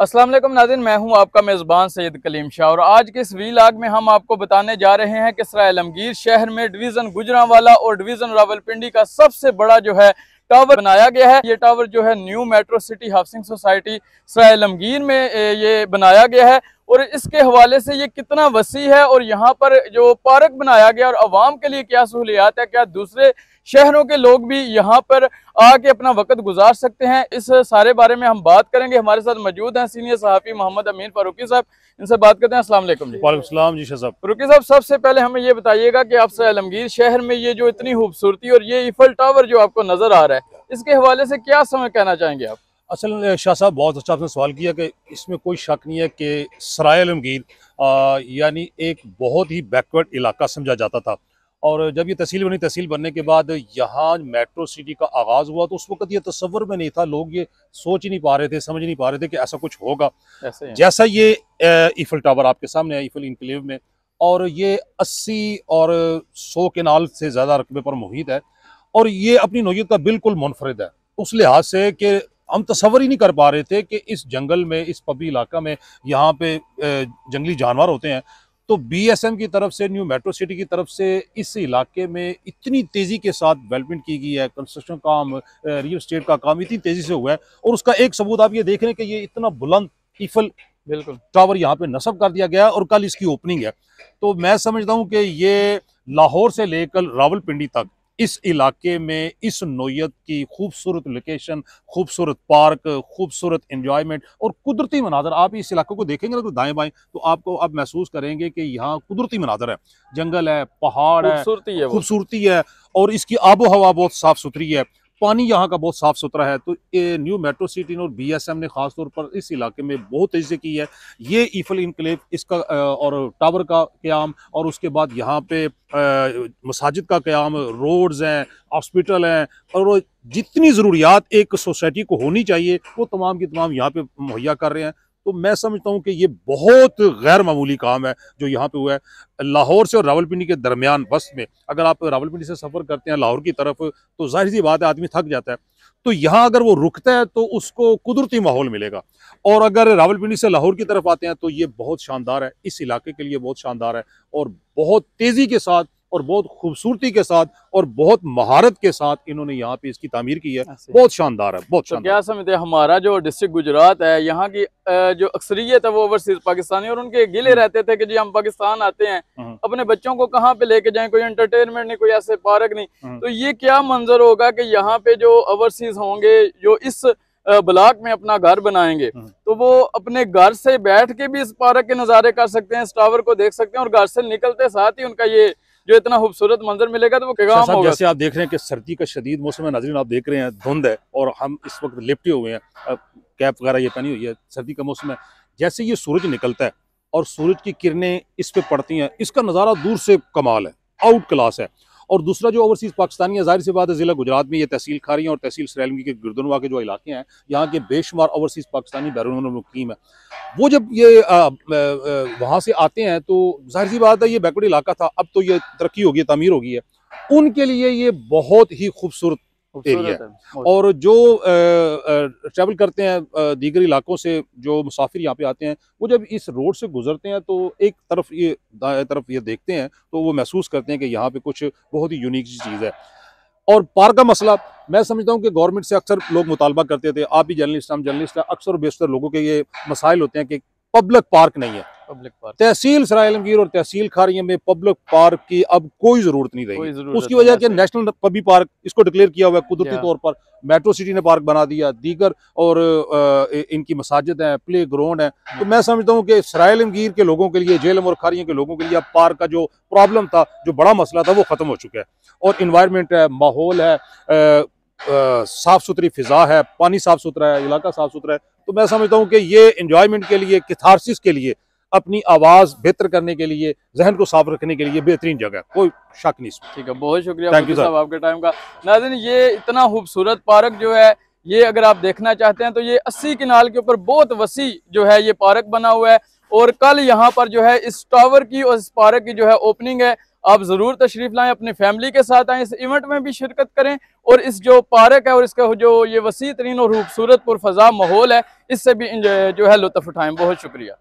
असलम नाजिन मैं हूं आपका मेज़बान सैद कलीम शाह और आज के इस वी लाग में हम आपको बताने जा रहे हैं कि तरह आलमगीर शहर में डिवीज़न गुजरावाला और डिवीज़न रावलपिंडी का सबसे बड़ा जो है टावर बनाया गया है ये टावर जो है new metro city housing society Sarai Alamgir में ये बनाया गया है और इसके हवाले से ये कितना वसी है और यहाँ पर जो पार्क बनाया गया और आवाम के लिए क्या सहूलियात है क्या दूसरे शहरों के लोग भी यहाँ पर आके अपना वक्त गुजार सकते हैं इस सारे बारे में हम बात करेंगे हमारे साथ मौजूद हैं सीनियर सहाफ़ी मोहम्मद अमीन फारूकी साहब इनसे बात करते हैं असल जी वालेकुम जी साहब फारूकी साहब सबसे पहले हमें ये बताइएगा कि आपसे आलमगीर शहर में ये जो इतनी खूबसूरती और ये इफल टावर जो आपको नज़र आ रहा है इसके हवाले से क्या समय कहना चाहेंगे आप असल शाह साहब बहुत अच्छा आपने सवाल किया कि इसमें कोई शक नहीं है कि सराय आलमगीर यानी एक बहुत ही बैकवर्ड इलाका समझा जाता था और जब ये तहसील बनी तहसील बनने के बाद यहाँ मेट्रो सिटी का आगाज़ हुआ तो उस वक्त ये तस्वर में नहीं था लोग ये सोच ही नहीं पा रहे थे समझ नहीं पा रहे थे कि ऐसा कुछ होगा जैसा ये ईफल टावर आपके सामने है ईफल इनकलेव में और ये अस्सी और सौ केनाल से ज़्यादा रकबे पर मुहित है और ये अपनी नोयत का बिल्कुल मुनफरद है उस लिहाज से कि हम तस्वर ही नहीं कर पा रहे थे कि इस जंगल में इस पबी इलाका में यहाँ पे जंगली जानवर होते हैं तो बीएसएम की तरफ से न्यू मेट्रो सिटी की तरफ से इस इलाके में इतनी तेज़ी के साथ डेवलपमेंट की गई है कंस्ट्रक्शन काम रियल स्टेट का काम इतनी तेज़ी से हुआ है और उसका एक सबूत आप ये देख रहे हैं कि ये इतना बुलंद ईफल बिल्कुल टावर यहाँ पे नस्ब कर दिया गया और कल इसकी ओपनिंग है तो मैं समझता हूँ कि ये लाहौर से लेकर रावलपिंडी तक इस इलाके में इस नोयत की खूबसूरत लोकेशन खूबसूरत पार्क खूबसूरत इन्जॉयमेंट और कुदरती मनाजर आप इस इलाके को देखेंगे ना तो दाएं बाएं तो आपको आप महसूस करेंगे कि यहाँ कुदरती मनाजर है जंगल है पहाड़ है खूबसूरती है और इसकी आबो हवा बहुत साफ़ सुथरी है पानी यहाँ का बहुत साफ़ सुथरा है तो न्यू मेट्रो सिटी और बीएसएम ने खासतौर पर इस इलाके में बहुत तेज़ी की है ये ईफल इनकलेव इसका और टावर का क्याम और उसके बाद यहाँ पे मसाजिद का क्याम रोड्स हैं हॉस्पिटल हैं और जितनी ज़रूरियात एक सोसाइटी को होनी चाहिए वो तमाम की तमाम यहाँ पे मुहैया कर रहे हैं तो मैं समझता हूँ कि ये बहुत गैर मामूली काम है जो यहाँ पे हुआ है लाहौर से और रावलपिंडी के दरमियान बस में अगर आप रावलपिंडी से सफ़र करते हैं लाहौर की तरफ तो जाहिर सी बात है आदमी थक जाता है तो यहाँ अगर वो रुकता है तो उसको कुदरती माहौल मिलेगा और अगर रावलपिंडी से लाहौर की तरफ आते हैं तो ये बहुत शानदार है इस इलाके के लिए बहुत शानदार है और बहुत तेज़ी के साथ और बहुत खूबसूरती के साथ और बहुत महारत के साथ इन्होंने यहाँ पे इसकी तमीर की है बहुत शानदार है बहुत तो शानदार क्या समझते हैं हमारा जो डिस्ट्रिक्ट गुजरात है यहाँ की जो अक्सरियत है वो ओवरसीज पाकिस्तानी और उनके गिले हम्म। रहते थे कि जी हम पाकिस्तान आते हैं हम्म। अपने बच्चों को कहाँ पे लेके जाए कोई एंटरटेनमेंट नहीं कोई ऐसे पार्क नहीं हम्म। तो ये क्या मंजर होगा कि यहाँ पे जो ओवरसीज होंगे जो इस ब्लॉक में अपना घर बनाएंगे तो वो अपने घर से बैठ के भी इस पार्क के नज़ारे कर सकते हैं इस टावर को देख सकते हैं और घर से निकलते साथ ही उनका ये जो इतना खूबसूरत मंजर मिलेगा तो वो काम अच्छा, जैसे आप देख रहे हैं कि सर्दी का शदीद मौसम है नजरिन आप देख रहे हैं धुंध है और हम इस वक्त लिपटे हुए हैं कैप वगैरह ये पहनी हुई है सर्दी का मौसम है जैसे ये सूरज निकलता है और सूरज की किरणें इस पर पड़ती हैं इसका नज़ारा दूर से कमाल है आउट क्लास है और दूसरा जो ओवरसीज़ पाकिस्तानी है जाहिर सी बात है ज़िला गुजरात में ये तहसील खारी और तहसील सरेलमी के गर्दनवा के जो इलाके हैं यहाँ के बेशुमार ओवरसीज़ पाकिस्तानी बैरून मुकीम है वो जब ये वहाँ से आते हैं तो जाहिर सी बात है ये बैकवर्ड इलाका था अब तो ये तरक्की होगी तमीर होगी है उनके लिए ये बहुत ही खूबसूरत एरिया है और जो ट्रैवल करते हैं दीगर इलाकों से जो मुसाफिर यहाँ पे आते हैं वो जब इस रोड से गुजरते हैं तो एक तरफ ये दाएं तरफ ये देखते हैं तो वो महसूस करते हैं कि यहाँ पे कुछ बहुत ही यूनिक चीज़ है और पार्क का मसला मैं समझता हूँ कि गवर्नमेंट से अक्सर लोग मुतालबा करते थे आप भी जर्नलिस्ट हम जर्नलिस्ट हैं अक्सर बेशतर लोगों के ये मसाइल होते हैं कि पब्लिक पार्क नहीं है पब्लिक पार्क तहसील सरायलमगीर और तहसील खारिया में पब्लिक पार्क की अब कोई जरूरत नहीं रही उसकी वजह क्या नेशनल पबी पार्क इसको डिक्लेयर किया हुआ है कुदरती तौर पर मेट्रो सिटी ने पार्क बना दिया दीगर और इनकी मसाजिद है प्ले ग्राउंड है तो हम्म। मैं समझता हूँ कि सरायलमगीर के लोगों के लिए जेलम और खारिया के लोगों के लिए अब पार्क का जो प्रॉब्लम था जो बड़ा मसला था वो खत्म हो चुका है और इन्वायरमेंट है माहौल है साफ सुथरी फिजा है पानी साफ सुथरा है इलाका साफ सुथरा है तो मैं समझता हूँ कि ये इन्जॉयमेंट के लिए किथारसिस के लिए अपनी आवाज़ बेहतर करने के लिए जहन को साफ रखने के लिए बेहतरीन जगह कोई शक नहीं ठीक है बहुत शुक्रिया थैंक यू साहब आपके टाइम का नाजिन ये इतना खूबसूरत पार्क जो है ये अगर आप देखना चाहते हैं तो ये अस्सी किनाल के ऊपर बहुत वसी जो है ये पार्क बना हुआ है और कल यहाँ पर जो है इस टावर की और इस पार्क की जो है ओपनिंग है आप ज़रूर तशरीफ़ लाएँ अपने फैमिली के साथ आएँ इस इवेंट में भी शिरकत करें और इस जो पार्क है और इसका जो ये वसी तरीन और खूबसूरत पुरफजा माहौल है इससे भी जो है लुत्फ़ उठाएँ बहुत शुक्रिया